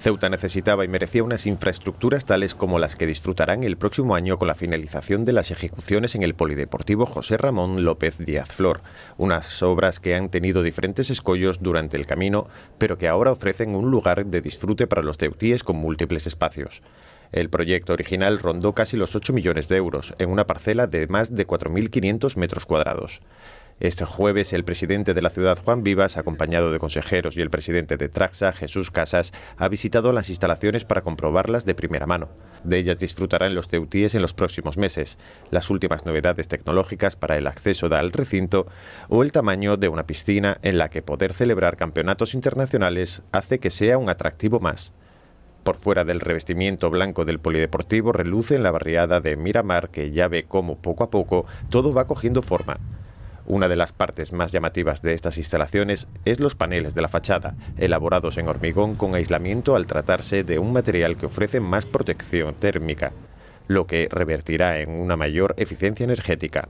Ceuta necesitaba y merecía unas infraestructuras tales como las que disfrutarán el próximo año con la finalización de las ejecuciones en el Polideportivo José Ramón López Díaz Flor, unas obras que han tenido diferentes escollos durante el camino, pero que ahora ofrecen un lugar de disfrute para los ceutíes con múltiples espacios. El proyecto original rondó casi los 8 millones de euros, en una parcela de más de 4.500 metros cuadrados. Este jueves, el presidente de la ciudad, Juan Vivas, acompañado de consejeros y el presidente de Traxa, Jesús Casas, ha visitado las instalaciones para comprobarlas de primera mano. De ellas disfrutarán los teutíes en los próximos meses, las últimas novedades tecnológicas para el acceso al recinto o el tamaño de una piscina en la que poder celebrar campeonatos internacionales hace que sea un atractivo más. Por fuera del revestimiento blanco del polideportivo reluce en la barriada de Miramar que ya ve cómo poco a poco todo va cogiendo forma. Una de las partes más llamativas de estas instalaciones es los paneles de la fachada, elaborados en hormigón con aislamiento al tratarse de un material que ofrece más protección térmica, lo que revertirá en una mayor eficiencia energética.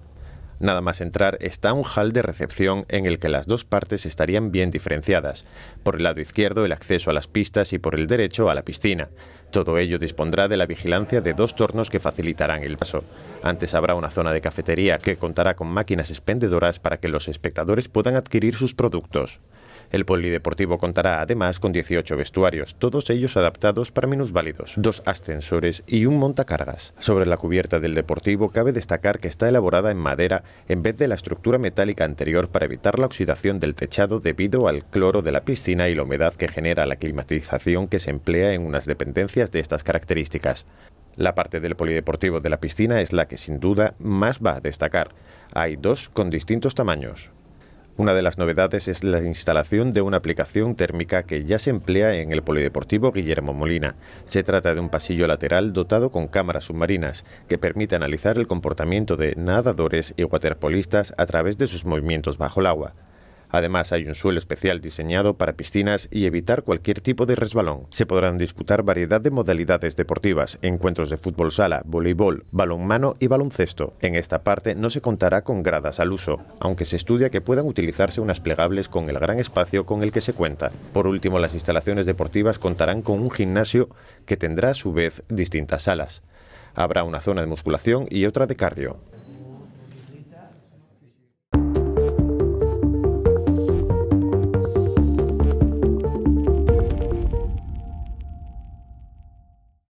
Nada más entrar está un hall de recepción en el que las dos partes estarían bien diferenciadas. Por el lado izquierdo el acceso a las pistas y por el derecho a la piscina. Todo ello dispondrá de la vigilancia de dos tornos que facilitarán el paso. Antes habrá una zona de cafetería que contará con máquinas expendedoras para que los espectadores puedan adquirir sus productos. El polideportivo contará además con 18 vestuarios, todos ellos adaptados para minusválidos, dos ascensores y un montacargas. Sobre la cubierta del deportivo cabe destacar que está elaborada en madera en vez de la estructura metálica anterior para evitar la oxidación del techado debido al cloro de la piscina y la humedad que genera la climatización que se emplea en unas dependencias de estas características. La parte del polideportivo de la piscina es la que sin duda más va a destacar. Hay dos con distintos tamaños, una de las novedades es la instalación de una aplicación térmica que ya se emplea en el Polideportivo Guillermo Molina. Se trata de un pasillo lateral dotado con cámaras submarinas que permite analizar el comportamiento de nadadores y waterpolistas a través de sus movimientos bajo el agua. Además, hay un suelo especial diseñado para piscinas y evitar cualquier tipo de resbalón. Se podrán disputar variedad de modalidades deportivas, encuentros de fútbol sala, voleibol, balonmano y baloncesto. En esta parte no se contará con gradas al uso, aunque se estudia que puedan utilizarse unas plegables con el gran espacio con el que se cuenta. Por último, las instalaciones deportivas contarán con un gimnasio que tendrá a su vez distintas salas. Habrá una zona de musculación y otra de cardio.